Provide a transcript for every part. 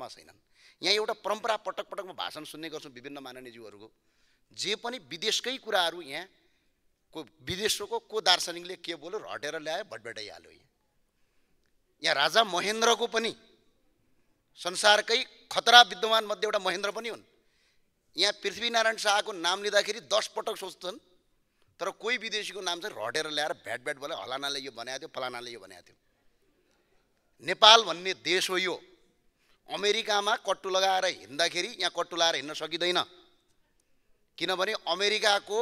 मा छैनन् यहाँ एउटा परम्परा पटक पटकमा भाषण सुन्ने गर्छौँ विभिन्न माननीयज्यूहरूको जे पनि विदेशकै कुराहरू यहाँ को विदेशको को दार्शनिकले के बोल्यो हटेर ल्यायो भटभेटाइहाल्यो यहाँ यहाँ राजा महेन्द्रको पनि संसारकै खतरा विद्यमान मध्ये एउटा महेन्द्र पनि हुन् यहाँ पृथ्वीनारायण शाहको नाम लिँदाखेरि दस पटक सोच्छन् तर कोही विदेशीको नाम चाहिँ रटेर ल्याएर भ्याट भ्याट बोले हलानाले यो बनाएको थियो फलानाले यो बनाएको थियो नेपाल भन्ने देश हो यो अमेरिकामा कट्टु लगाएर हिँड्दाखेरि यहाँ कट्टु लगाएर हिँड्न सकिँदैन किनभने अमेरिकाको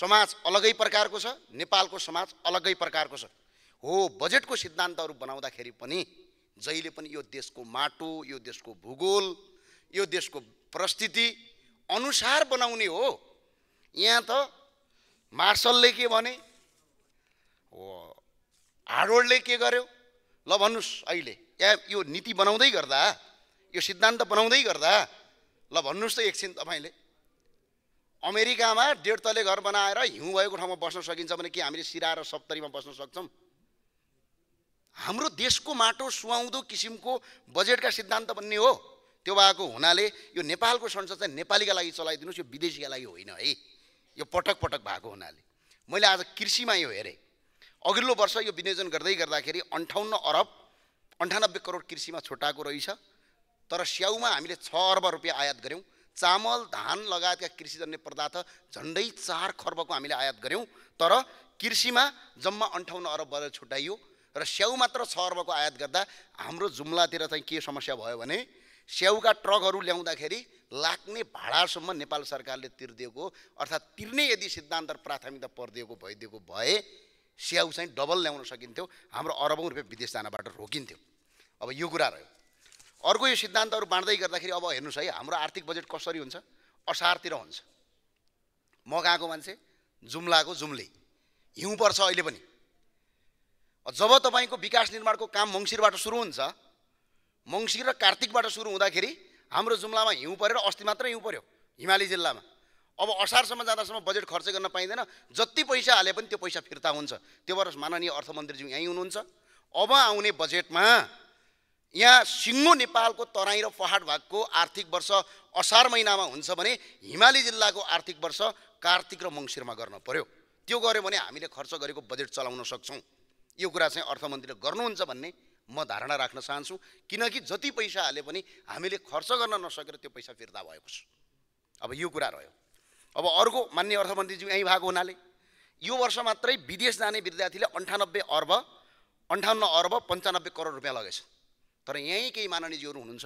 समाज अलगै प्रकारको छ नेपालको समाज अलगै प्रकारको छ हो बजेटको सिद्धान्तहरू बनाउँदाखेरि पनि जहिले पनि यो देशको माटो यो देशको भूगोल यो देशको परिस्थिति अनुसार बनाउने हो यहाँ त मार्सलले के भने हो हार्डवर्डले के गर्यो ल भन्नुहोस् अहिले या यो नीति बनाउँदै गर्दा यो सिद्धान्त बनाउँदै गर्दा ल भन्नुहोस् त एकछिन तपाईँले अमेरिकामा डेढ तले घर बनाएर हिउँ भएको ठाउँमा बस्न सकिन्छ भने के हामीले सिरा र सप्तरीमा बस्न सक्छौँ हाम्रो देशको माटो सुहाउँदो किसिमको बजेटका सिद्धान्त बन्ने हो त्यो भएको हुनाले यो नेपालको संसद चाहिँ नेपालीका लागि चलाइदिनुहोस् यो विदेशीका लागि होइन है यो पटक पटक भएको हुनाले मैले आज कृषिमा यो हेरेँ अघिल्लो वर्ष यो विनियोजन गर्दै गर्दाखेरि अन्ठाउन्न अरब अन्ठानब्बे करोड कृषिमा छुट्याएको रहेछ तर स्याउमा हामीले छ अर्ब रुपियाँ आयात गऱ्यौँ चामल धान लगायतका कृषिजन्य पदार्थ झन्डै चार खर्बको हामीले आयात गऱ्यौँ तर कृषिमा जम्मा अन्ठाउन्न अरब बजेट छुट्याइयो र स्याउ मात्र छ अर्बको आयात गर्दा हाम्रो जुम्लातिर चाहिँ के समस्या भयो भने स्याउका ट्रकहरू ल्याउँदाखेरि लाग्ने भाडासम्म नेपाल सरकारले तिर्दिएको अर्थात् तिर्ने यदि सिद्धान्त प्राथमिकता परिदिएको भइदिएको भए स्याउ चाहिँ डबल ल्याउन सकिन्थ्यो हाम्रो अरबौँ रुपियाँ विदेश जानबाट रोकिन्थ्यो अब यो कुरा रह्यो अर्को यो सिद्धान्तहरू बाँड्दै गर्दाखेरि अब हेर्नुहोस् है हाम्रो आर्थिक बजेट कसरी हुन्छ असारतिर हुन्छ म गएको मान्छे जुम्लाको जुम्ले हिउँ पर्छ अहिले पनि जब तपाईँको विकास निर्माणको काम मङ्सिरबाट सुरु हुन्छ मङ्सिर र कार्तिकबाट सुरु हुँदाखेरि हाम्रो जुम्लामा हिउँ परेर अस्ति मात्रै हिउँ पऱ्यो हिमाली जिल्लामा अब असारसम्म जाँदासम्म बजेट खर्च गर्न पाइँदैन जति पैसा हाले पनि त्यो पैसा फिर्ता हुन्छ त्यो भएर माननीय अर्थमन्त्रीज्यू यहीँ हुनुहुन्छ अब आउने बजेटमा यहाँ सिङ्गो नेपालको तराई र पहाड भागको आर्थिक वर्ष असार महिनामा हुन्छ भने हिमाली जिल्लाको आर्थिक वर्ष कार्तिक र मङ्सिरमा गर्न पर्यो त्यो गऱ्यो भने हामीले खर्च गरेको बजेट चलाउन सक्छौँ यो कुरा चाहिँ अर्थमन्त्रीले गर्नुहुन्छ भन्ने म धारणा राख्न चाहन्छु किनकि जति पैसा हाले पनि हामीले खर्च गर्न नसकेर त्यो पैसा फिर्ता भएको छ अब यो कुरा रह्यो अब अर्को मान्य अर्थमन्त्रीज्यू यहीँ भएको हुनाले यो वर्ष मात्रै विदेश जाने विद्यार्थीले अन्ठानब्बे अर्ब अन्ठाउन्न अर्ब पन्चानब्बे करोड रुपियाँ लगेछ तर यहीँ केही माननीयजीहरू हुनुहुन्छ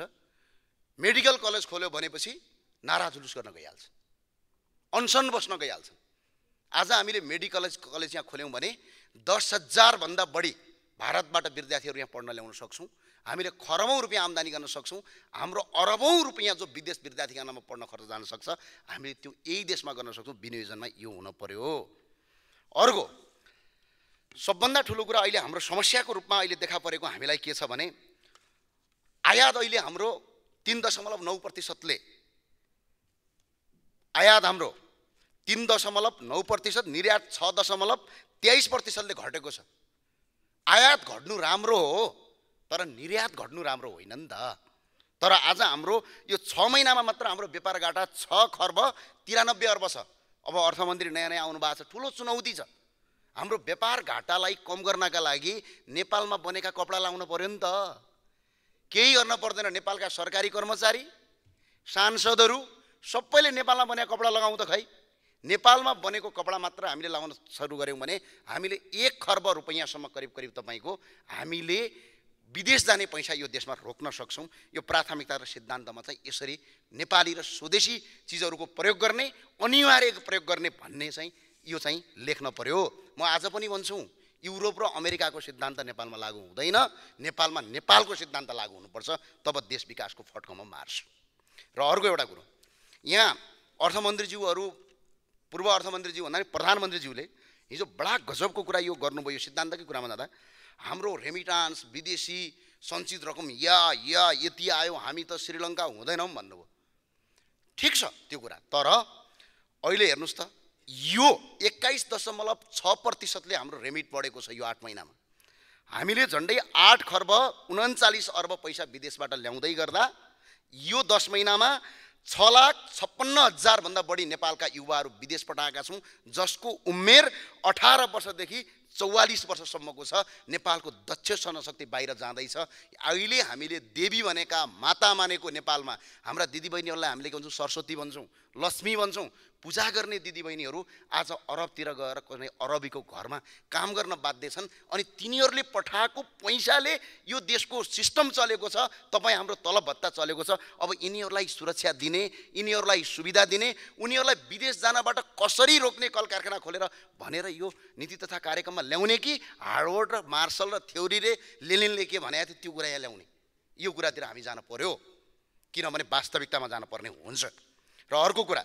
मेडिकल कलेज खोल्यो भनेपछि नारा जुलुस गर्न गइहाल्छ अनसन बस्न गइहाल्छ आज हामीले मेडिकल कलेज यहाँ खोल्यौँ भने दस हजारभन्दा बढी भारतबाट विद्यार्थीहरू यहाँ पढ्न ल्याउन सक्छौँ हामीले खरबौँ रुपियाँ आम्दानी गर्न सक्छौँ हाम्रो अरबौँ रुपियाँ जो विदेश विद्यार्थीका नाममा पढ्न खर्च जान सक्छ हामीले त्यो यही देशमा गर्न सक्छौँ विनियोजनमा यो हुन पर्यो अर्को सबभन्दा ठुलो कुरा अहिले हाम्रो समस्याको रूपमा अहिले देखा परेको हामीलाई के छ भने आयात अहिले हाम्रो तिन दशमलव नौ प्रतिशतले आयात हाम्रो तिन दशमलव नौ प्रतिशत निर्यात छ दशमलव तेइस प्रतिशतले घटेको छ आयात घट्नु राम्रो हो तर निर्यात घट्नु राम्रो होइन नि त तर आज हाम्रो यो छ महिनामा मात्र हाम्रो व्यापार घाटा छ खर्ब तिरानब्बे अर्ब छ अब अर्थमन्त्री नयाँ नयाँ आउनु भएको छ ठुलो चुनौती छ हाम्रो व्यापार घाटालाई कम गर्नका लागि नेपालमा बनेका कपडा लाउनु पऱ्यो नि त केही गर्न पर्दैन नेपालका सरकारी कर्मचारी सांसदहरू सबैले नेपालमा बनेका कपडा लगाउँ त खै नेपालमा बनेको कपडा मात्र हामीले लाउन सुरु गऱ्यौँ भने हामीले एक खर्ब रुपियाँसम्म करिब करिब तपाईँको हामीले विदेश जाने पैसा यो देशमा रोक्न सक्छौँ यो प्राथमिकता र सिद्धान्तमा चाहिँ यसरी नेपाली र स्वदेशी चिजहरूको प्रयोग गर्ने अनिवार्य प्रयोग गर्ने भन्ने चाहिँ यो चाहिँ लेख्न पर्यो म आज पनि भन्छु युरोप र अमेरिकाको सिद्धान्त नेपालमा लागु हुँदैन नेपालमा नेपालको सिद्धान्त लागु हुनुपर्छ तब देश विकासको फटकोमा मार्छ र अर्को एउटा कुरो यहाँ अर्थमन्त्रीज्यूहरू पूर्व अर्थमन्त्रीज्यू भन्दा पनि प्रधानमन्त्रीज्यूले हिजो बडा गजबको कुरा यो गर्नुभयो यो सिद्धान्तकै कुरामा जाँदा हाम्रो रेमिटान्स विदेशी सञ्चित रकम या या यति आयो हामी त श्रीलङ्का हुँदैनौँ भन्नुभयो ठिक छ त्यो कुरा तर अहिले हेर्नुहोस् त यो एक्काइस दशमलव छ प्रतिशतले हाम्रो रेमिट बढेको छ यो आठ महिनामा हामीले झन्डै आठ खर्ब उन्चालिस अर्ब पैसा विदेशबाट ल्याउँदै गर्दा यो दस महिनामा छ लाख छप्पन्न हजारभन्दा बढी नेपालका युवाहरू विदेश पठाएका छौँ जसको उमेर अठार वर्षदेखि चौवालिस वर्षसम्मको छ नेपालको दक्ष जनशक्ति बाहिर जाँदैछ अहिले हामीले देवी भनेका माता मानेको नेपालमा हाम्रा दिदीबहिनीहरूलाई हामीले के भन्छौँ सरस्वती भन्छौँ लक्ष्मी भन्छौँ पूजा गर्ने दिदीबहिनीहरू आज अरबतिर गएर कुनै अरबीको घरमा काम गर्न बाध्य छन् अनि तिनीहरूले पठाएको पैसाले यो देशको सिस्टम चलेको छ तपाईँ हाम्रो तलब भत्ता चलेको छ अब यिनीहरूलाई सुरक्षा दिने यिनीहरूलाई सुविधा दिने उनीहरूलाई विदेश जानबाट कसरी रोक्ने कल कारखाना खोलेर भनेर यो नीति तथा कार्यक्रममा ल्याउने कि हार्डवर्ड र मार्सल र थ्योरीले लेनिनले के भनेको थियो त्यो कुरा यहाँ ल्याउने यो कुरातिर हामी जानु पर्यो किनभने वास्तविकतामा जानुपर्ने हुन्छ र अर्को कुरा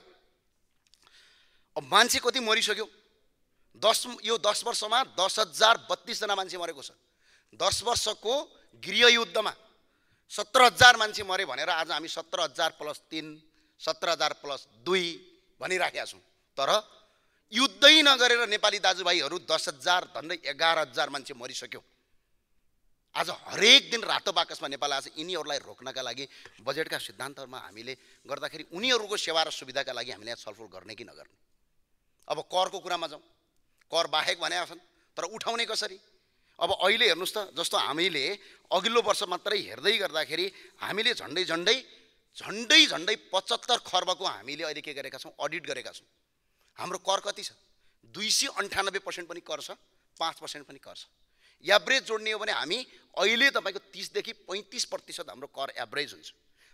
अब मान्छे कति मरिसक्यो दस यो दस वर्षमा दस हजार बत्तिसजना मान्छे मरेको छ दस वर्षको गृहयुद्धमा सत्र हजार मान्छे मरे भनेर आज हामी सत्र हजार प्लस तिन सत्र हजार प्लस दुई भनिराखेका छौँ तर युद्धै नगरेर नेपाली दाजुभाइहरू दस हजार झन्डै एघार हजार मान्छे मरिसक्यो आज हरेक दिन रातो बाकसमा नेपाल आज यिनीहरूलाई रोक्नका लागि बजेटका सिद्धान्तहरूमा हामीले गर्दाखेरि उनीहरूको सेवा र सुविधाका लागि हामीले छलफल गर्ने कि नगर्ने अब करको कुरामा जाउँ कर बाहेक भने छन् तर उठाउने कसरी अब अहिले हेर्नुहोस् त जस्तो हामीले अघिल्लो वर्ष मात्रै हेर्दै गर्दाखेरि हामीले झन्डै झन्डै झन्डै झन्डै पचहत्तर खर्बको हामीले अहिले के गरेका छौँ अडिट गरेका छौँ हाम्रो कर कति छ दुई सय अन्ठानब्बे पर्सेन्ट पनि कर छ पाँच पर्सेन्ट पनि कर छ एभरेज जोड्ने हो भने हामी अहिले तपाईँको तिसदेखि पैँतिस प्रतिशत हाम्रो कर एभरेज हुन्छ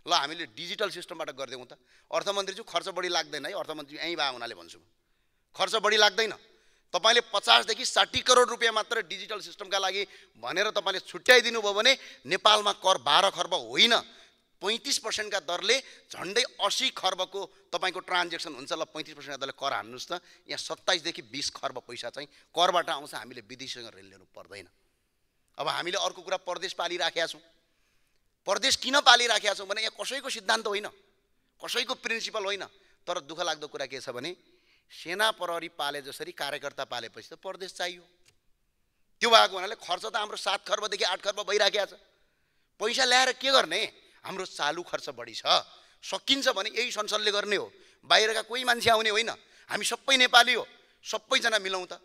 ल हामीले डिजिटल सिस्टमबाट गरिदिउँ त अर्थमन्त्री अर्थमन्त्रीज्यू खर्च बढी लाग्दैन है अर्थमन्त्री यहीँ भए हुनाले भन्छु खर्च बढी लाग्दैन तपाईँले पचासदेखि साठी करोड रुपियाँ मात्र डिजिटल सिस्टमका लागि भनेर तपाईँले छुट्याइदिनु भयो भने नेपालमा कर बाह्र खर्ब होइन पैँतिस पर्सेन्टका दरले झन्डै असी खर्बको तपाईँको ट्रान्जेक्सन हुन्छ ल पैँतिस पर्सेन्टका दरले कर हान्नुहोस् त यहाँ सत्ताइसदेखि बिस खर्ब पैसा चाहिँ करबाट आउँछ हामीले विदेशसँग ऋण लिनु पर्दैन अब हामीले अर्को कुरा परदेश पालिराखेका छौँ परदेश किन पालिराखेका छौँ भने यहाँ कसैको सिद्धान्त होइन कसैको प्रिन्सिपल होइन तर दुःख लाग्दो कुरा के छ भने सेना प्रहरी पाले जसरी कार्यकर्ता पालेपछि त प्रदेश चाहियो त्यो भएको हुनाले खर्च त हाम्रो सात खर्बदेखि आठ खर्ब भइराखेको छ पैसा ल्याएर के गर्ने हाम्रो चालु खर्च बढी छ सकिन्छ भने यही संसदले गर्ने हो बाहिरका कोही मान्छे आउने होइन हामी सबै नेपाली हो सबैजना मिलाउँ त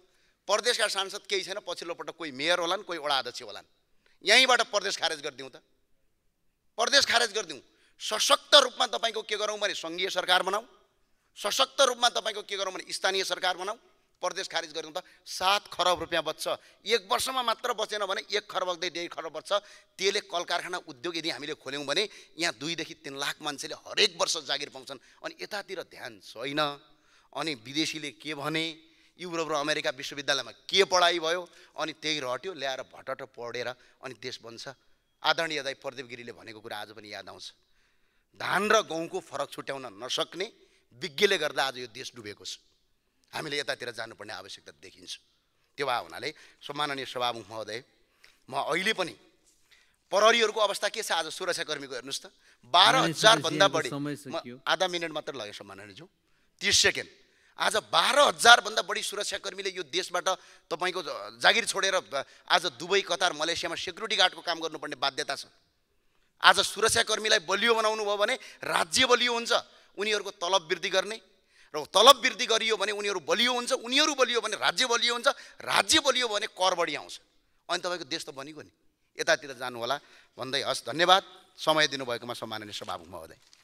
प्रदेशका सांसद केही छैन पछिल्लोपल्ट कोही मेयर होलान् कोही वडा अध्यक्ष होलान् यहीँबाट प्रदेश खारेज गरिदिउँ त प्रदेश खारेज गरिदिउँ सशक्त रूपमा तपाईँको के गरौँ भने सङ्घीय सरकार बनाऊ सशक्त रूपमा तपाईँको के गरौँ भने स्थानीय सरकार बनाऊ प्रदेश खारिज गऱ्यौँ त सात खरब रुपियाँ बच्छ एक वर्षमा मात्र बचेन भने एक खरबदेखि डेढ खरब बच्छ त्यसले कल कारखाना उद्योग यदि हामीले खोल्यौँ भने यहाँ दुईदेखि तिन लाख मान्छेले हरेक वर्ष जागिर पाउँछन् अनि यतातिर ध्यान छैन अनि विदेशीले के भने युरोप र अमेरिका विश्वविद्यालयमा के पढाइ भयो अनि त्यही रट्यो ल्याएर भटट पढेर अनि देश बन्छ आदरणीय दाई प्रदीप गिरीले भनेको कुरा आज पनि याद आउँछ धान र गहुँको फरक छुट्याउन नसक्ने विज्ञले गर्दा आज यो देश डुबेको छ हामीले यतातिर जानुपर्ने आवश्यकता देखिन्छ त्यो भए हुनाले सम्माननीय सभामुख महोदय म अहिले पनि प्रहरीहरूको अवस्था के छ आज सुरक्षाकर्मीको हेर्नुहोस् त बाह्र हजारभन्दा बढी आधा मिनट मात्र लाग्यो सम्माननीयज्यू तिस सेकेन्ड आज बाह्र हजारभन्दा बढी सुरक्षाकर्मीले यो देशबाट तपाईँको जागिर छोडेर आज दुबई कतार मलेसियामा सेक्युरिटी गार्डको काम गर्नुपर्ने बाध्यता छ आज सुरक्षाकर्मीलाई बलियो बनाउनु भयो भने राज्य बलियो हुन्छ उनीहरूको तलब वृद्धि गर्ने र तलब वृद्धि गरियो भने उनीहरू बलियो हुन्छ उनीहरू बलियो भने राज्य बलियो हुन्छ राज्य बलियो भने कर बढी आउँछ अनि तपाईँको देश त बनिगयो नि यतातिर जानु होला भन्दै हस् धन्यवाद समय दिनुभएकोमा सम्माननीय सभामुख महोदय